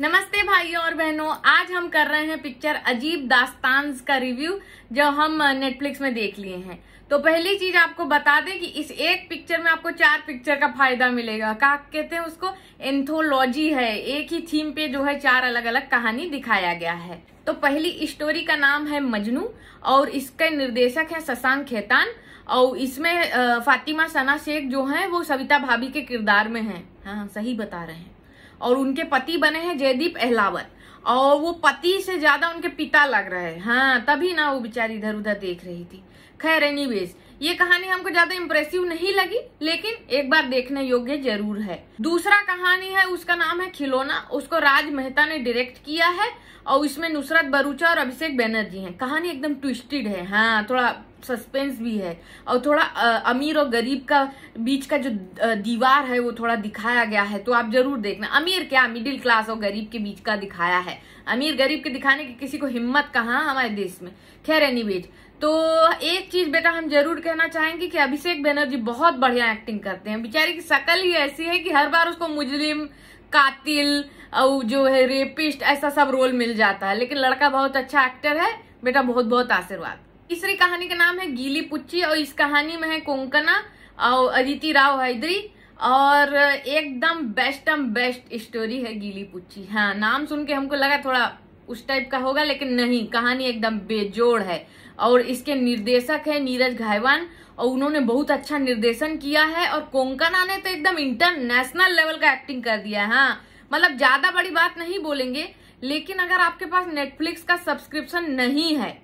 नमस्ते भाइयों और बहनों आज हम कर रहे हैं पिक्चर अजीब दास्तान का रिव्यू जो हम नेटफ्लिक्स में देख लिए हैं तो पहली चीज आपको बता दें कि इस एक पिक्चर में आपको चार पिक्चर का फायदा मिलेगा का कहते हैं उसको एंथोलॉजी है एक ही थीम पे जो है चार अलग अलग कहानी दिखाया गया है तो पहली स्टोरी का नाम है मजनू और इसके निर्देशक है शशांक खेतान और इसमें फातिमा सना शेख जो है वो सविता भाभी के किरदार में है हाँ सही बता रहे हैं और उनके पति बने हैं जयदीप अहलावत और वो पति से ज्यादा उनके पिता लग रहे हैं हाँ तभी ना वो बेचारी इधर उधर देख रही थी खैर एनीवेज ये कहानी हमको ज्यादा इम्प्रेसिव नहीं लगी लेकिन एक बार देखने योग्य जरूर है दूसरा कहानी है उसका नाम है खिलौना उसको राज मेहता ने डायरेक्ट किया है और इसमें नुसरत बरूचा और अभिषेक बैनर्जी हैं कहानी एकदम ट्विस्टेड है हाँ थोड़ा सस्पेंस भी है और थोड़ा अमीर और गरीब का बीच का जो दीवार है वो थोड़ा दिखाया गया है तो आप जरूर देखना अमीर क्या मिडिल क्लास और गरीब के बीच का दिखाया है अमीर गरीब के दिखाने की किसी को हिम्मत कहाँ हमारे देश में खैर एनी तो एक चीज बेटा हम जरूर कहना चाहेंगे कि अभिषेक बनर्जी बहुत बढ़िया एक्टिंग करते हैं बेचारे की शकल ही ऐसी है कि हर बार उसको मुजरिम कातिल और जो है रेपिस्ट ऐसा सब रोल मिल जाता है लेकिन लड़का बहुत अच्छा एक्टर है बेटा बहुत बहुत आशीर्वाद तीसरी कहानी का नाम है गीली पुच्ची और इस कहानी में है कोंकना और अदिति राव हैदरी और एकदम बेस्ट बेस्ट स्टोरी है गीली पुच्ची हाँ नाम सुन के हमको लगा थोड़ा उस टाइप का होगा लेकिन नहीं कहानी एकदम बेजोड़ है और इसके निर्देशक है नीरज घायवान और उन्होंने बहुत अच्छा निर्देशन किया है और कोंकना ने तो एकदम इंटरनेशनल लेवल का एक्टिंग कर दिया है हाँ मतलब ज्यादा बड़ी बात नहीं बोलेंगे लेकिन अगर आपके पास नेटफ्लिक्स का सब्सक्रिप्शन नहीं है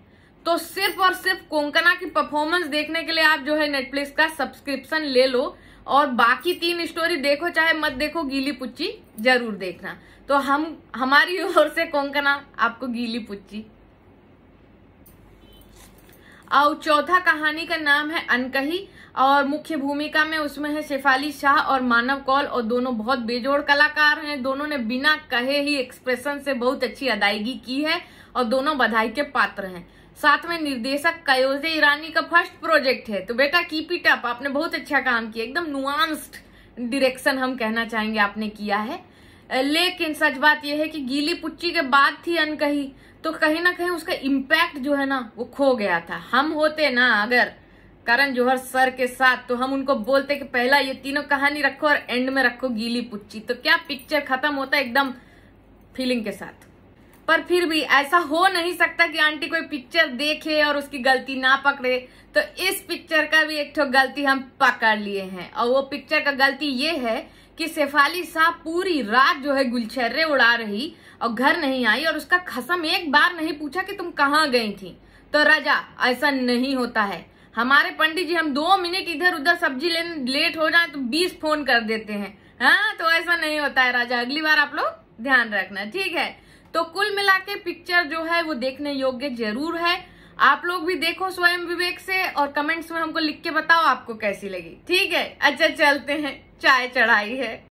तो सिर्फ और सिर्फ कोंकना की परफॉर्मेंस देखने के लिए आप जो है नेटफ्लिक्स का सब्सक्रिप्शन ले लो और बाकी तीन स्टोरी देखो चाहे मत देखो गीली पुच्ची जरूर देखना तो हम हमारी ओर से कोंकना आपको गीली पुच्ची और चौथा कहानी का नाम है अनकही और मुख्य भूमिका में उसमें है शेफाली शाह और मानव कौल और दोनों बहुत बेजोड़ कलाकार हैं दोनों ने बिना कहे ही एक्सप्रेशन से बहुत अच्छी अदायगी की है और दोनों बधाई के पात्र हैं साथ में निर्देशक कयोजे ईरानी का फर्स्ट प्रोजेक्ट है तो बेटा कीप इट अप आपने बहुत अच्छा काम किया एकदम नुआंस्ड डायरेक्शन हम कहना चाहेंगे आपने किया है लेकिन सच बात यह है कि गीली पुच्ची के बाद थी अनकही तो कहीं ना कहीं उसका इम्पैक्ट जो है ना वो खो गया था हम होते ना अगर करण जोहर सर के साथ तो हम उनको बोलते कि पहला ये तीनों कहानी रखो और एंड में रखो गीली पुच्ची तो क्या पिक्चर खत्म होता एकदम फीलिंग के साथ पर फिर भी ऐसा हो नहीं सकता कि आंटी कोई पिक्चर देखे और उसकी गलती ना पकड़े तो इस पिक्चर का भी एक ठो गलती हम पकड़ लिए हैं और वो पिक्चर का गलती ये है कि शेफाली साहब पूरी रात जो है गुलछर्रे उड़ा रही और घर नहीं आई और उसका खसम एक बार नहीं पूछा कि तुम कहाँ गई थी तो राजा ऐसा नहीं होता है हमारे पंडित जी हम दो मिनट इधर उधर सब्जी लेने लेट हो जाए तो बीस फोन कर देते हैं हाँ तो ऐसा नहीं होता है राजा अगली बार आप लोग ध्यान रखना ठीक है तो कुल मिला के पिक्चर जो है वो देखने योग्य जरूर है आप लोग भी देखो स्वयं विवेक से और कमेंट्स में हमको लिख के बताओ आपको कैसी लगी ठीक है अच्छा चलते हैं चाय चढ़ाई है